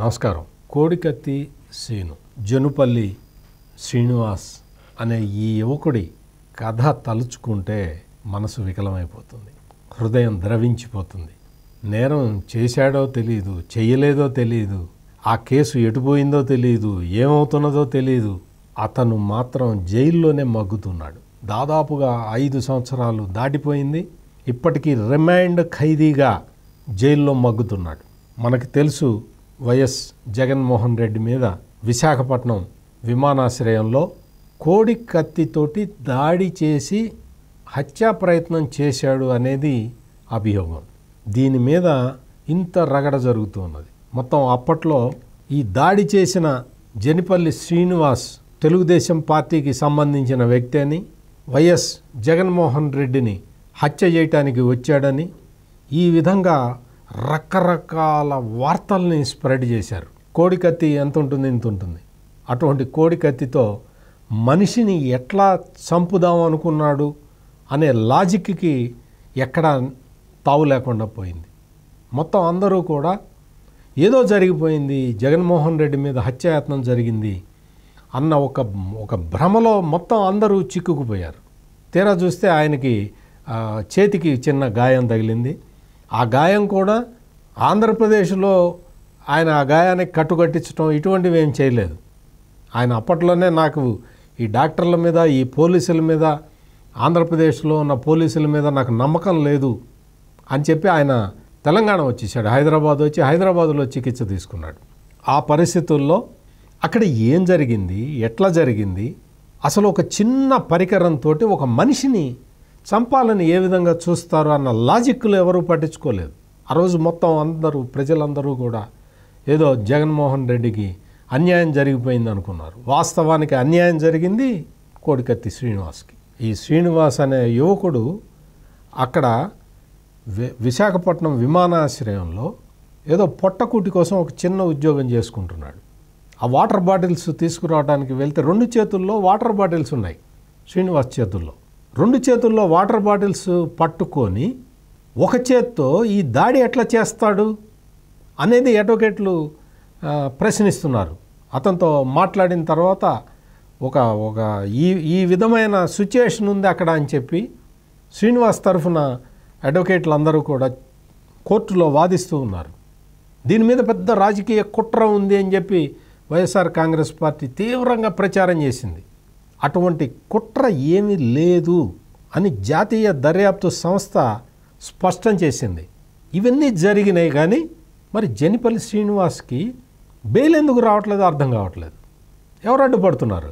నమస్కారం కోడికత్తి శ్రీను జనుపల్లి శ్రీనివాస్ అనే ఈ యువకుడి కథ తలుచుకుంటే మనసు వికలమైపోతుంది హృదయం ద్రవించిపోతుంది నేరం చేశాడో తెలియదు చేయలేదో తెలియదు ఆ కేసు ఎటుపోయిందో తెలియదు ఏమవుతున్నదో తెలియదు అతను మాత్రం జైల్లోనే మగ్గుతున్నాడు దాదాపుగా ఐదు సంవత్సరాలు దాటిపోయింది ఇప్పటికీ రిమాండ్ ఖైదీగా జైల్లో మగ్గుతున్నాడు మనకు తెలుసు వైఎస్ జగన్మోహన్ రెడ్డి మీద విశాఖపట్నం విమానాశ్రయంలో కోడి కత్తితోటి దాడి చేసి హత్యా ప్రయత్నం చేశాడు అనేది అభియోగం దీని మీద ఇంత రగడ జరుగుతున్నది మొత్తం అప్పట్లో ఈ దాడి చేసిన జనిపల్లి శ్రీనివాస్ తెలుగుదేశం పార్టీకి సంబంధించిన వ్యక్తి అని వైఎస్ జగన్మోహన్ రెడ్డిని హత్య చేయటానికి వచ్చాడని ఈ విధంగా రకరకాల వార్తల్ని స్ప్రెడ్ చేశారు కోడి కత్తి ఎంత ఉంటుంది ఇంత ఉంటుంది అటువంటి కోడి కత్తితో మనిషిని ఎట్లా చంపుదాం అనుకున్నాడు అనే లాజిక్కి ఎక్కడ తావు లేకుండా పోయింది మొత్తం అందరూ కూడా ఏదో జరిగిపోయింది జగన్మోహన్ రెడ్డి మీద హత్యాయత్నం జరిగింది అన్న ఒక ఒక భ్రమలో మొత్తం అందరూ చిక్కుకుపోయారు తీరా చూస్తే ఆయనకి చేతికి చిన్న గాయం తగిలింది ఆ గాయం కూడా ఆంధ్రప్రదేశ్లో ఆయన ఆ గాయానికి కట్టుకట్టించడం ఇటువంటివి ఏం చేయలేదు ఆయన అప్పట్లోనే నాకు ఈ డాక్టర్ల మీద ఈ పోలీసుల మీద ఆంధ్రప్రదేశ్లో ఉన్న పోలీసుల మీద నాకు నమ్మకం లేదు అని చెప్పి ఆయన తెలంగాణ వచ్చేసాడు హైదరాబాద్ వచ్చి హైదరాబాద్లో చికిత్స తీసుకున్నాడు ఆ పరిస్థితుల్లో అక్కడ ఏం జరిగింది ఎట్లా జరిగింది అసలు ఒక చిన్న పరికరంతో ఒక మనిషిని చంపాలని ఏ విధంగా చూస్తారు అన్న లాజిక్లు ఎవరూ పట్టించుకోలేదు ఆ రోజు మొత్తం అందరూ ప్రజలందరూ కూడా ఏదో జగన్మోహన్ రెడ్డికి అన్యాయం జరిగిపోయింది అనుకున్నారు వాస్తవానికి అన్యాయం జరిగింది కోడికత్తి శ్రీనివాస్కి ఈ శ్రీనివాస్ అనే యువకుడు అక్కడ విశాఖపట్నం విమానాశ్రయంలో ఏదో పొట్టకూటి కోసం ఒక చిన్న ఉద్యోగం చేసుకుంటున్నాడు ఆ వాటర్ బాటిల్స్ తీసుకురావడానికి వెళ్తే రెండు చేతుల్లో వాటర్ బాటిల్స్ ఉన్నాయి శ్రీనివాస్ చేతుల్లో రెండు చేతుల్లో వాటర్ బాటిల్స్ పట్టుకొని ఒక చేత్తో ఈ దాడి ఎట్లా చేస్తాడు అనేది అడ్వకేట్లు ప్రశ్నిస్తున్నారు అతనితో మాట్లాడిన తర్వాత ఒక ఒక ఈ ఈ విధమైన సిచ్యువేషన్ ఉంది అక్కడ అని చెప్పి శ్రీనివాస్ తరఫున అడ్వకేట్లు అందరూ కూడా కోర్టులో వాదిస్తూ ఉన్నారు దీని మీద పెద్ద రాజకీయ కుట్ర ఉంది అని చెప్పి వైఎస్ఆర్ కాంగ్రెస్ పార్టీ తీవ్రంగా ప్రచారం చేసింది అటువంటి కుట్ర ఏమీ లేదు అని జాతీయ దర్యాప్తు సంస్థ స్పష్టం చేసింది ఇవన్నీ జరిగినాయి కానీ మరి జనిపల్లి శ్రీనివాస్కి బెయిల్ ఎందుకు రావట్లేదు అర్థం కావట్లేదు ఎవరు అడ్డుపడుతున్నారు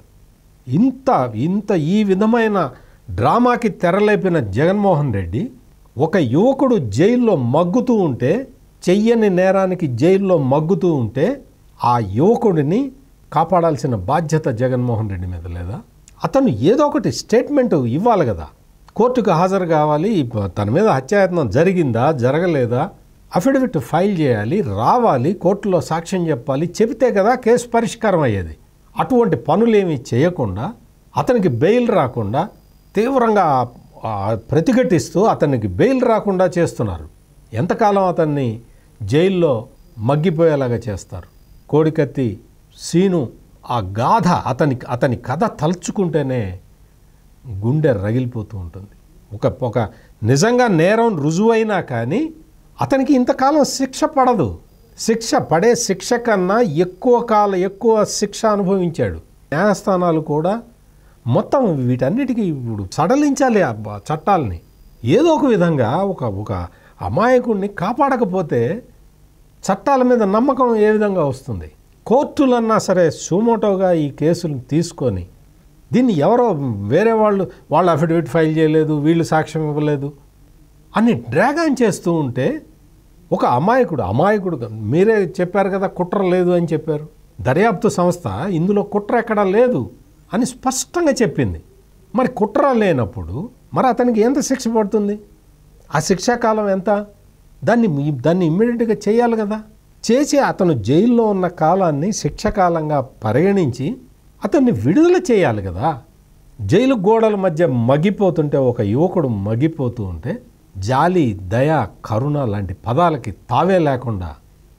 ఇంత ఇంత ఈ విధమైన డ్రామాకి తెరలేపిన జగన్మోహన్ రెడ్డి ఒక యువకుడు జైల్లో మగ్గుతూ ఉంటే చెయ్యని నేరానికి జైల్లో మగ్గుతూ ఉంటే ఆ యువకుడిని కాపాడాల్సిన బాధ్యత జగన్మోహన్ రెడ్డి మీద లేదా అతను ఏదో ఒకటి స్టేట్మెంట్ ఇవ్వాలి కదా కోర్టుకు హాజరు కావాలి తన మీద హత్యాయత్నం జరిగిందా జరగలేదా అఫిడవిట్ ఫైల్ చేయాలి రావాలి కోర్టులో సాక్ష్యం చెప్పాలి చెబితే కదా కేసు పరిష్కారం అయ్యేది అటువంటి పనులేమీ చేయకుండా అతనికి బెయిల్ రాకుండా తీవ్రంగా ప్రతిఘటిస్తూ అతనికి బెయిల్ రాకుండా చేస్తున్నారు ఎంతకాలం అతన్ని జైల్లో మగ్గిపోయేలాగా చేస్తారు కోడికత్తి సీను ఆ గాథ అతని అతని కథ తలుచుకుంటేనే గుండె రగిలిపోతూ ఉంటుంది ఒక ఒక నిజంగా నేరం రుజువైనా కానీ అతనికి ఇంతకాలం శిక్ష పడదు శిక్ష పడే శిక్ష కన్నా ఎక్కువ కాలం ఎక్కువ శిక్ష అనుభవించాడు న్యాయస్థానాలు కూడా మొత్తం వీటన్నిటికీ ఇప్పుడు సడలించాలి ఆ చట్టాలని ఏదో ఒక విధంగా ఒక ఒక అమాయకుడిని కాపాడకపోతే చట్టాల మీద నమ్మకం ఏ విధంగా వస్తుంది కోర్టులన్నా సరే సుమోటోగా ఈ కేసులను తీసుకొని దీన్ని ఎవరో వేరే వాళ్ళు వాళ్ళు అఫిడవిట్ ఫైల్ చేయలేదు వీళ్ళు సాక్ష్యం ఇవ్వలేదు అని డ్రాగన్ చేస్తూ ఉంటే ఒక అమాయకుడు అమాయకుడు మీరే చెప్పారు కదా కుట్ర లేదు అని చెప్పారు దర్యాప్తు సంస్థ ఇందులో కుట్ర ఎక్కడా లేదు అని స్పష్టంగా చెప్పింది మరి కుట్ర లేనప్పుడు మరి అతనికి ఎంత శిక్ష పడుతుంది ఆ శిక్షాకాలం ఎంత దాన్ని దాన్ని ఇమ్మీడియట్గా చేయాలి కదా చేసి అతను జైల్లో ఉన్న కాలాన్ని శిక్షకాలంగా పరిగణించి అతన్ని విడుదల చేయాలి కదా జైలు గోడల మధ్య మగిపోతుంటే ఒక యువకుడు మగిపోతూ ఉంటే జాలి దయ కరుణ లాంటి పదాలకి తావే లేకుండా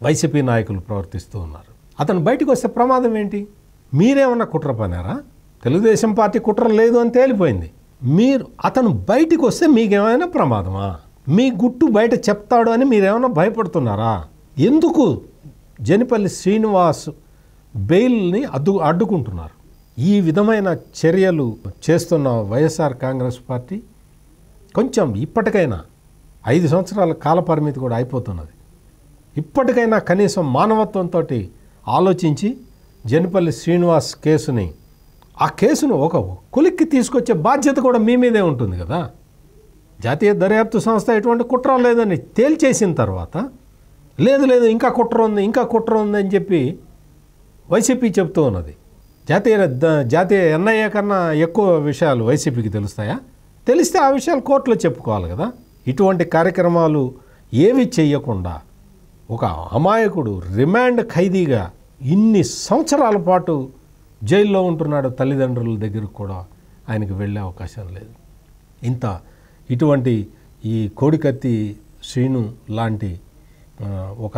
వైసీపీ నాయకులు ప్రవర్తిస్తూ ఉన్నారు అతను బయటకు వస్తే ప్రమాదం ఏంటి మీరేమన్నా కుట్ర పనారా తెలుగుదేశం పార్టీ కుట్ర లేదు అని తేలిపోయింది మీరు అతను బయటకు వస్తే మీకేమైనా ప్రమాదమా మీ గుట్టు బయట చెప్తాడు అని మీరేమైనా భయపడుతున్నారా ఎందుకు జనిపల్లి శ్రీనివాస్ బెయిల్ని అడ్డు అడ్డుకుంటున్నారు ఈ విధమైన చర్యలు చేస్తున్న వైఎస్ఆర్ కాంగ్రెస్ పార్టీ కొంచెం ఇప్పటికైనా ఐదు సంవత్సరాల కాలపరిమితి కూడా అయిపోతున్నది ఇప్పటికైనా కనీసం మానవత్వంతో ఆలోచించి జనపల్లి శ్రీనివాస్ కేసుని ఆ కేసును ఒక కొలిక్కి తీసుకొచ్చే బాధ్యత కూడా మీ మీదే ఉంటుంది కదా జాతీయ దర్యాప్తు సంస్థ ఎటువంటి కుట్ర లేదని తేల్చేసిన తర్వాత లేదు లేదు ఇంకా కుట్ర ఉంది ఇంకా కుట్ర ఉంది అని చెప్పి వైసీపీ చెప్తూ ఉన్నది జాతీయ జాతీయ ఎన్ఐఏ కన్నా ఎక్కువ విషయాలు వైసీపీకి తెలుస్తాయా తెలిస్తే ఆ విషయాలు కోర్టులో చెప్పుకోవాలి కదా ఇటువంటి కార్యక్రమాలు ఏవి చేయకుండా ఒక అమాయకుడు రిమాండ్ ఖైదీగా ఇన్ని సంవత్సరాల పాటు జైల్లో ఉంటున్నాడు తల్లిదండ్రుల దగ్గరకు కూడా ఆయనకు వెళ్ళే అవకాశం లేదు ఇంత ఇటువంటి ఈ కోడికత్తి శ్రీను లాంటి ఒక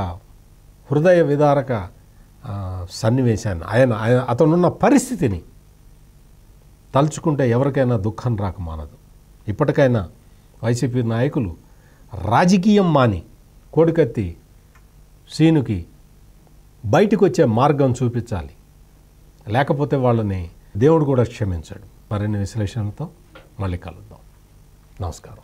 హృదయ విదారక సన్నివేశాన్ని ఆయన ఆయన అతనున్న పరిస్థితిని తలుచుకుంటే ఎవరికైనా దుఃఖం రాక మానదు ఇప్పటికైనా వైసీపీ నాయకులు రాజకీయం మాని కోడికత్తి సీనుకి బయటకు వచ్చే మార్గం చూపించాలి లేకపోతే వాళ్ళని దేవుడు కూడా క్షమించాడు మరిన్ని విశ్లేషణలతో మళ్ళీ కలుద్దాం నమస్కారం